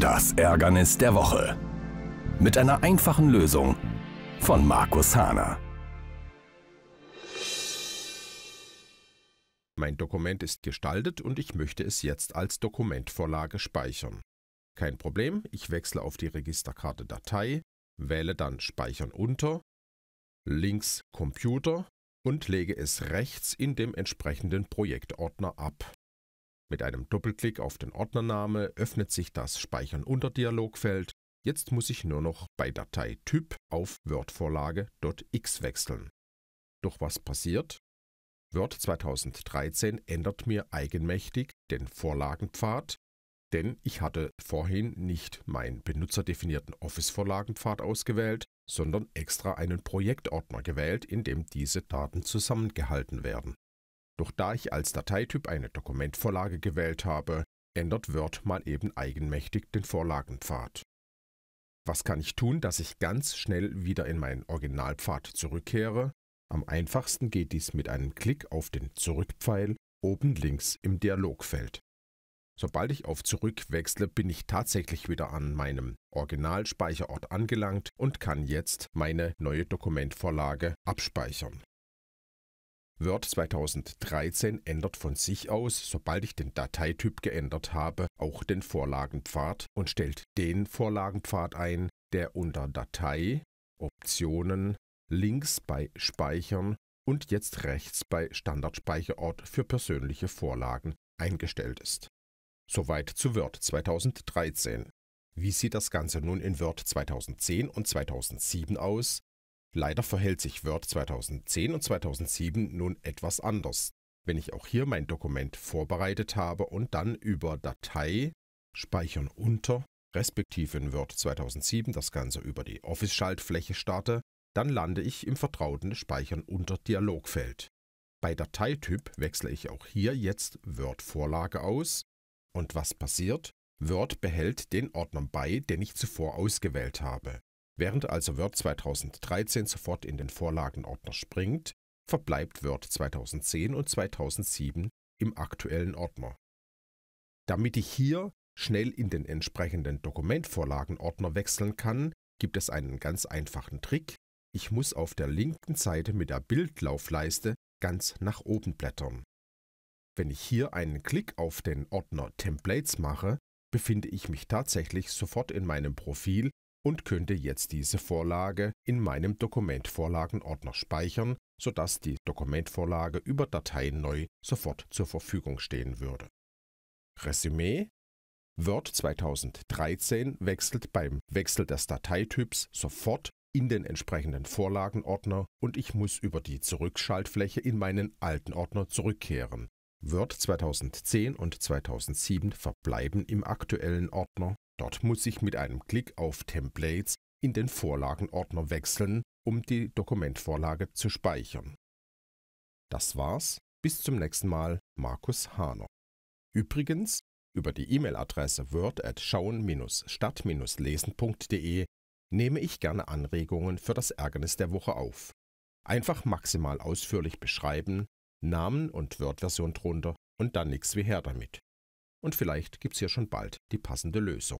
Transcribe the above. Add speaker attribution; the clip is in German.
Speaker 1: Das Ärgernis der Woche. Mit einer einfachen Lösung von Markus Hahner. Mein Dokument ist gestaltet und ich möchte es jetzt als Dokumentvorlage speichern. Kein Problem, ich wechsle auf die Registerkarte Datei, wähle dann Speichern unter, links Computer und lege es rechts in dem entsprechenden Projektordner ab. Mit einem Doppelklick auf den Ordnername öffnet sich das Speichern unter Dialogfeld. Jetzt muss ich nur noch bei Datei Typ auf Word-Vorlage.x wechseln. Doch was passiert? Word 2013 ändert mir eigenmächtig den Vorlagenpfad, denn ich hatte vorhin nicht meinen benutzerdefinierten Office-Vorlagenpfad ausgewählt, sondern extra einen Projektordner gewählt, in dem diese Daten zusammengehalten werden doch da ich als Dateityp eine Dokumentvorlage gewählt habe, ändert Word mal eben eigenmächtig den Vorlagenpfad. Was kann ich tun, dass ich ganz schnell wieder in meinen Originalpfad zurückkehre? Am einfachsten geht dies mit einem Klick auf den Zurückpfeil oben links im Dialogfeld. Sobald ich auf Zurück wechsle, bin ich tatsächlich wieder an meinem Originalspeicherort angelangt und kann jetzt meine neue Dokumentvorlage abspeichern Word 2013 ändert von sich aus, sobald ich den Dateityp geändert habe, auch den Vorlagenpfad und stellt den Vorlagenpfad ein, der unter Datei, Optionen, links bei Speichern und jetzt rechts bei Standardspeicherort für persönliche Vorlagen eingestellt ist. Soweit zu Word 2013. Wie sieht das Ganze nun in Word 2010 und 2007 aus? Leider verhält sich Word 2010 und 2007 nun etwas anders. Wenn ich auch hier mein Dokument vorbereitet habe und dann über Datei, Speichern unter, respektive in Word 2007 das Ganze über die Office-Schaltfläche starte, dann lande ich im vertrauten Speichern unter Dialogfeld. Bei Dateityp wechsle ich auch hier jetzt Word-Vorlage aus und was passiert? Word behält den Ordner bei, den ich zuvor ausgewählt habe. Während also Word 2013 sofort in den Vorlagenordner springt, verbleibt Word 2010 und 2007 im aktuellen Ordner. Damit ich hier schnell in den entsprechenden Dokumentvorlagenordner wechseln kann, gibt es einen ganz einfachen Trick. Ich muss auf der linken Seite mit der Bildlaufleiste ganz nach oben blättern. Wenn ich hier einen Klick auf den Ordner Templates mache, befinde ich mich tatsächlich sofort in meinem Profil und könnte jetzt diese Vorlage in meinem Dokumentvorlagenordner speichern, sodass die Dokumentvorlage über Dateien neu sofort zur Verfügung stehen würde. Resümee Word 2013 wechselt beim Wechsel des Dateityps sofort in den entsprechenden Vorlagenordner und ich muss über die Zurückschaltfläche in meinen alten Ordner zurückkehren. Word 2010 und 2007 verbleiben im aktuellen Ordner Dort muss ich mit einem Klick auf Templates in den Vorlagenordner wechseln, um die Dokumentvorlage zu speichern. Das war's, bis zum nächsten Mal, Markus Hahner. Übrigens, über die E-Mail-Adresse word at schauen stadt lesende nehme ich gerne Anregungen für das Ärgernis der Woche auf. Einfach maximal ausführlich beschreiben, Namen und Word-Version drunter und dann nix wie her damit und vielleicht gibt es ja schon bald die passende Lösung.